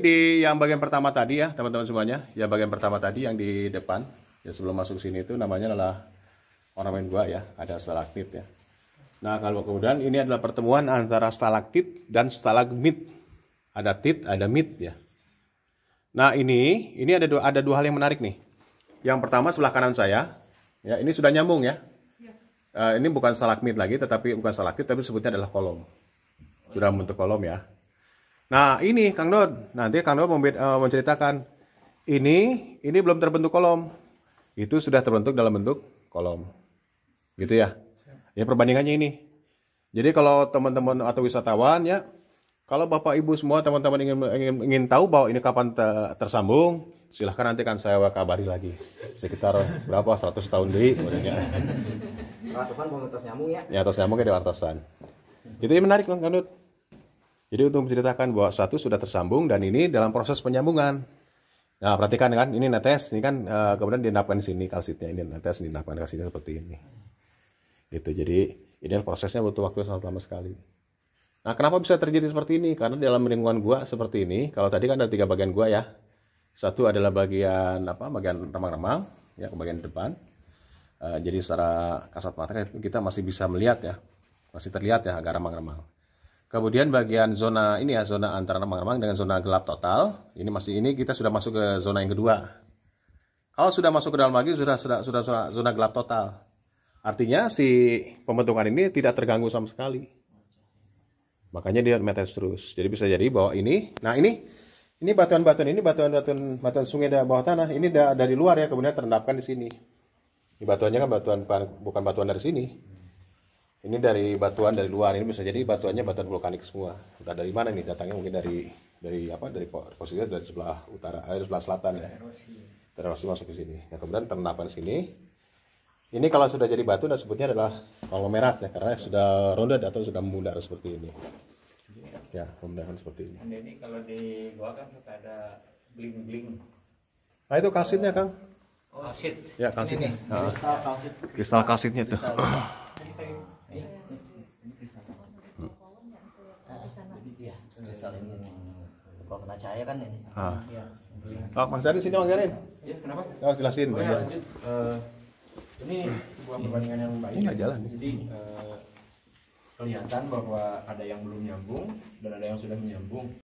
di yang bagian pertama tadi ya teman-teman semuanya ya bagian pertama tadi yang di depan ya sebelum masuk sini itu namanya adalah ornamen gua ya ada stalaktit ya nah kalau kemudian ini adalah pertemuan antara stalaktit dan stalagmit ada tit ada mit ya nah ini ini ada dua, ada dua hal yang menarik nih yang pertama sebelah kanan saya ya ini sudah nyambung ya, ya. Uh, ini bukan stalagmit lagi tetapi bukan stalaktit tapi sebutnya adalah kolom sudah bentuk kolom ya Nah ini Kang Don, nanti Kang Don uh, eh, menceritakan ini ini belum terbentuk kolom, itu sudah terbentuk dalam bentuk kolom, gitu ya. Ya perbandingannya ini. Jadi kalau teman-teman atau wisatawan ya, kalau bapak ibu semua teman-teman ingin, ingin ingin tahu bahwa ini kapan te, tersambung, silahkan nanti kan saya kabari lagi sekitar berapa 100 tahun deh kemudiannya. Wartasan belum atas nyamuk ya? Ya atas nyamuk ya di wartasan. Itu yang menarik Kang Don. Jadi untuk menceritakan bahwa satu sudah tersambung dan ini dalam proses penyambungan. Nah, perhatikan kan ini netes, ini kan uh, kemudian diendapkan di sini kalsitnya ini netes diendapkan kalsitnya sini seperti ini. Gitu. Jadi ini prosesnya butuh waktu sangat lama sekali. Nah, kenapa bisa terjadi seperti ini? Karena dalam lingkungan gua seperti ini, kalau tadi kan ada tiga bagian gua ya. Satu adalah bagian apa? Bagian remang-remang, ya, ke bagian depan. Uh, jadi secara kasat mata kita masih bisa melihat ya, masih terlihat ya agak remang-remang. Kemudian bagian zona ini ya zona antara remang-remang dengan zona gelap total. Ini masih ini kita sudah masuk ke zona yang kedua. Kalau sudah masuk ke dalam lagi sudah sudah sudah zona, zona gelap total. Artinya si pembentukan ini tidak terganggu sama sekali. Makanya dia metes terus. Jadi bisa jadi bahwa ini, nah ini ini batuan-batuan ini batuan-batuan batuan sungai dari bawah tanah ini dari luar ya kemudian terendapkan di sini. Ini batuannya kan batuan bukan batuan dari sini ini dari batuan dari luar ini bisa jadi batuannya batuan vulkanik semua entah dari mana nih datangnya mungkin dari dari apa dari posisinya dari sebelah utara eh, sebelah selatan ya terus masuk ke sini ya kemudian terendapan sini ini kalau sudah jadi batu dan sebutnya adalah konglomerat ya karena sudah rounded atau sudah memudar seperti ini ya kemudian seperti ini. Ini kalau di gua kan suka ada bling bling. Nah itu kasitnya kang. Oh, kasit. Ya kasit. Ini, Kristal kasit. Kristal kasitnya tuh. misalnya kalau kena cahaya kan ini ah. ya. Oh, Mas Arin sini Mas Arin. Ya, kenapa? Oh, jelasin. Oh, ya, lanjut. Uh, ini sebuah perbandingan yang baik. Ini jalan. Jadi uh, kelihatan bahwa ada yang belum nyambung dan ada yang sudah menyambung.